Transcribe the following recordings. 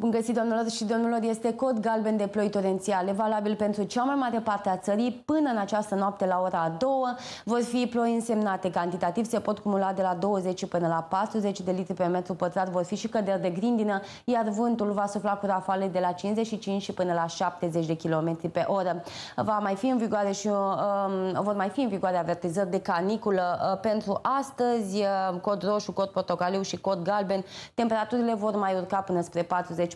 Bun găsit, domnilor și domnilor, este cod galben de ploi torențiale, valabil pentru cea mai mare parte a țării. Până în această noapte la ora doua, vor fi ploi însemnate. Cantitativ se pot cumula de la 20 până la 40 de litri pe metru pătrat, vor fi și căderi de grindină, iar vântul va sufla cu rafale de la 55 și până la 70 de km pe oră. Va mai fi în vigoare și um, vor mai fi în vigoare avertizări de caniculă uh, pentru astăzi, uh, cod roșu, cod portocaliu și cod galben. Temperaturile vor mai urca până spre 40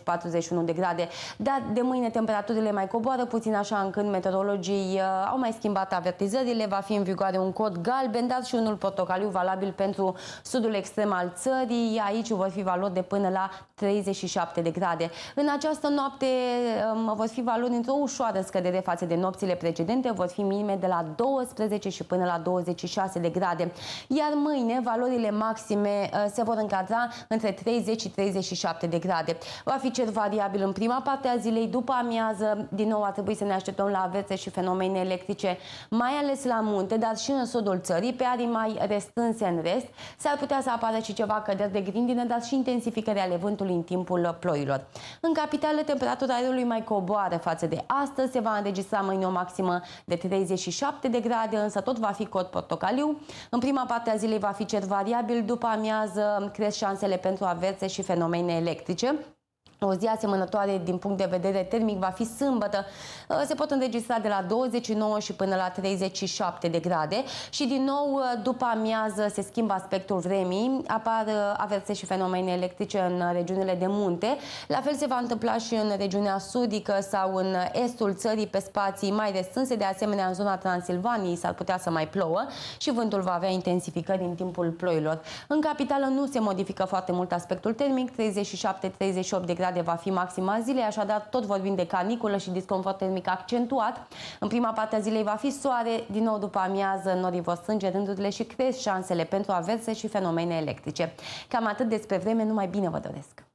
de grade, dar de mâine temperaturile mai coboară puțin așa încât meteorologii uh, au mai schimbat avertizările, va fi în vigoare un cod galben, dar și unul portocaliu valabil pentru sudul extrem al țării, aici vor fi valori de până la 37 de grade. În această noapte um, vor fi valori într-o ușoară scădere față de nopțile precedente, vor fi minime de la 12 și până la 26 de grade. Iar mâine valorile maxime uh, se vor încadra între 30 și 37 de grade. Va fi fi cel variabil în prima parte a zilei, după amiază, din nou va trebui să ne așteptăm la avețe și fenomene electrice, mai ales la munte, dar și în sudul țării, pe arii mai restânse în rest. S-ar putea să apară și ceva căderi de grindină, dar și intensificări ale vântului în timpul ploilor. În capitală, temperatura aerului mai coboară față de astăzi, se va înregistra mâine o maximă de 37 de grade, însă tot va fi cod portocaliu. În prima parte a zilei va fi cer variabil, după amiază cresc șansele pentru averse și fenomene electrice. O zi asemănătoare din punct de vedere termic va fi sâmbătă. Uh, se pot înregistra de la 29 și până la 37 de grade și din nou uh, după amiază se schimbă aspectul vremii, apar uh, averse și fenomene electrice în regiunile de munte. La fel se va întâmpla și în regiunea sudică sau în estul țării pe spații mai restrânse, de asemenea în zona Transilvaniei s-ar putea să mai plouă și vântul va avea intensificări în timpul ploilor. În capitală nu se modifică foarte mult aspectul termic, 37-38 de grade grade va fi maxima zilei, așadar tot vorbim de caniculă și disconfort termic accentuat. În prima parte a zilei va fi soare, din nou după amiază norii vor sânge rândurile și cresc șansele pentru averse și fenomene electrice. Cam atât despre vreme, numai bine vă doresc!